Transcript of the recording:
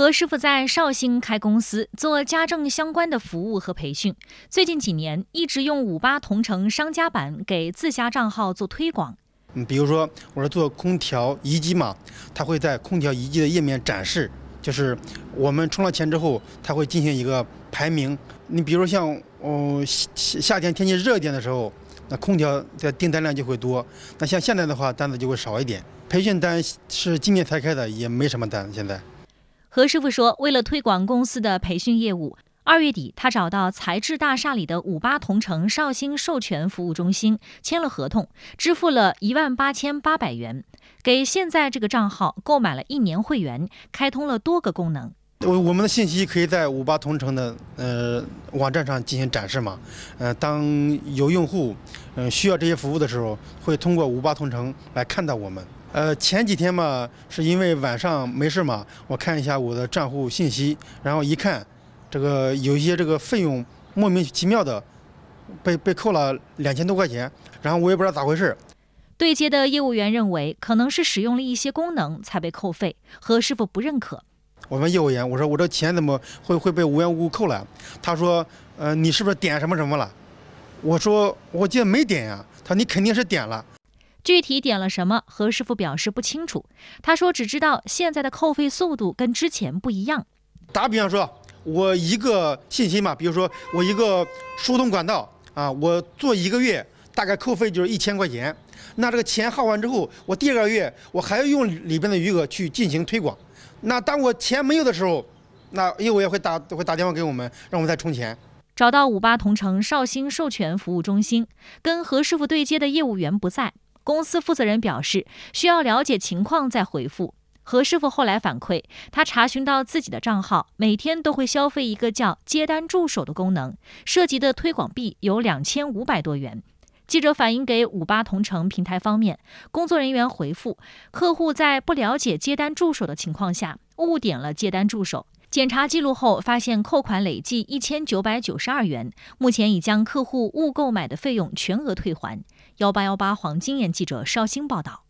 何师傅在绍兴开公司，做家政相关的服务和培训。最近几年一直用五八同城商家版给自家账号做推广。嗯，比如说我是做空调移机嘛，它会在空调移机的页面展示，就是我们充了钱之后，它会进行一个排名。你比如像哦夏夏天天气热一点的时候，那空调的订单量就会多。那像现在的话，单子就会少一点。培训单是今年才开的，也没什么单现在。何师傅说，为了推广公司的培训业务，二月底他找到财智大厦里的五八同城绍兴授权服务中心签了合同，支付了一万八千八百元，给现在这个账号购买了一年会员，开通了多个功能。我我们的信息可以在五八同城的呃网站上进行展示嘛，呃，当有用户嗯需要这些服务的时候，会通过五八同城来看到我们。呃，前几天嘛，是因为晚上没事嘛，我看一下我的账户信息，然后一看，这个有一些这个费用莫名其妙的被被扣了两千多块钱，然后我也不知道咋回事。对接的业务员认为可能是使用了一些功能才被扣费，何师傅不认可。我问业务员，我说我这钱怎么会会被无缘无故扣了？他说，呃，你是不是点什么什么了？我说我记得没点呀。他你肯定是点了。具体点了什么？何师傅表示不清楚。他说：“只知道现在的扣费速度跟之前不一样。打比方说，我一个信息嘛，比如说我一个疏通管道啊，我做一个月大概扣费就是一千块钱。那这个钱耗完之后，我第二个月我还要用里边的余额去进行推广。那当我钱没有的时候，那业务员会打会打电话给我们，让我们再充钱。找到五八同城绍兴授权服务中心，跟何师傅对接的业务员不在。”公司负责人表示，需要了解情况再回复。何师傅后来反馈，他查询到自己的账号每天都会消费一个叫“接单助手”的功能，涉及的推广币有两千五百多元。记者反映给五八同城平台方面，工作人员回复，客户在不了解“接单助手”的情况下误点了“接单助手”，检查记录后发现扣款累计一千九百九十二元，目前已将客户误购买的费用全额退还。幺八幺八，黄金眼记者绍兴报道。